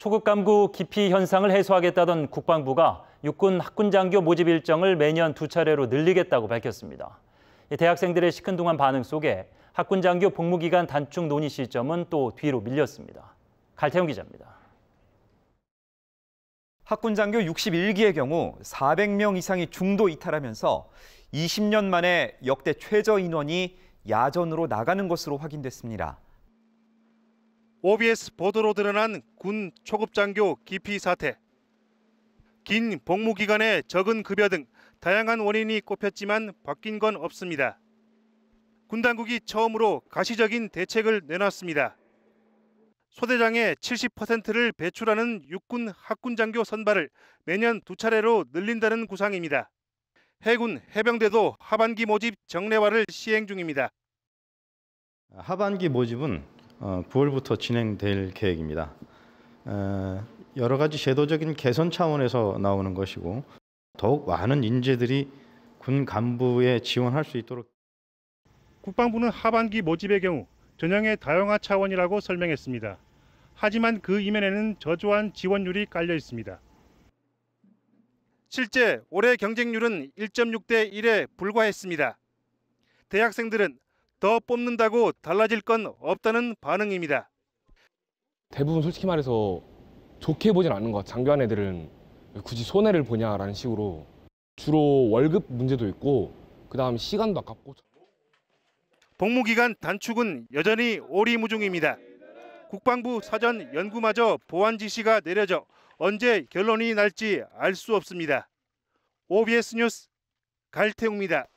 초급 간부 기피 현상을 해소하겠다던 국방부가 육군 학군 장교 모집 일정을 매년 두 차례로 늘리겠다고 밝혔습니다. 대학생들의 시큰둥한 반응 속에 학군 장교 복무 기간 단축 논의 시점은 또 뒤로 밀렸습니다. 갈태용 기자입니다. 학군 장교 61기의 경우 400명 이상이 중도 이탈하면서 20년 만에 역대 최저 인원이 야전으로 나가는 것으로 확인됐습니다. OBS 보도로 드러난 군 초급장교 기피 사태. 긴 복무 기간에 적은 급여 등 다양한 원인이 꼽혔지만 바뀐 건 없습니다. 군 당국이 처음으로 가시적인 대책을 내놨습니다. 소대장의 70%를 배출하는 육군 학군 장교 선발을 매년 두 차례로 늘린다는 구상입니다. 해군 해병대도 하반기 모집 정례화를 시행 중입니다. 하반기 모집은 9월부터 어, 진행될 계획입니다. 어, 여러 가지 제도적인 개선 차원에서 나오는 것이고 더욱 많은 인재들이 군 간부에 지원할 수 있도록 국방부는 하반기 모집의 경우 전형의 다양화 차원이라고 설명했습니다. 하지만 그 이면에는 저조한 지원율이 깔려 있습니다. 실제 올해 경쟁률은 1.6대 1에 불과했습니다. 대학생들은 더 뽑는다고 달라질 건 없다는 반응입니다. 대부분 솔직히 말해서 좋게 보진 않는 것 같아요. 장교한 애들은 굳이 손해를 보냐라는 식으로 주로 월급 문제도 있고 그다음 시간도 아깝고 복무 기간 단축은 여전히 오리무중입니다. 국방부 사전 연구마저 보안 지시가 내려져 언제 결론이 날지 알 수 없습니다. OBS 뉴스 갈태웅입니다.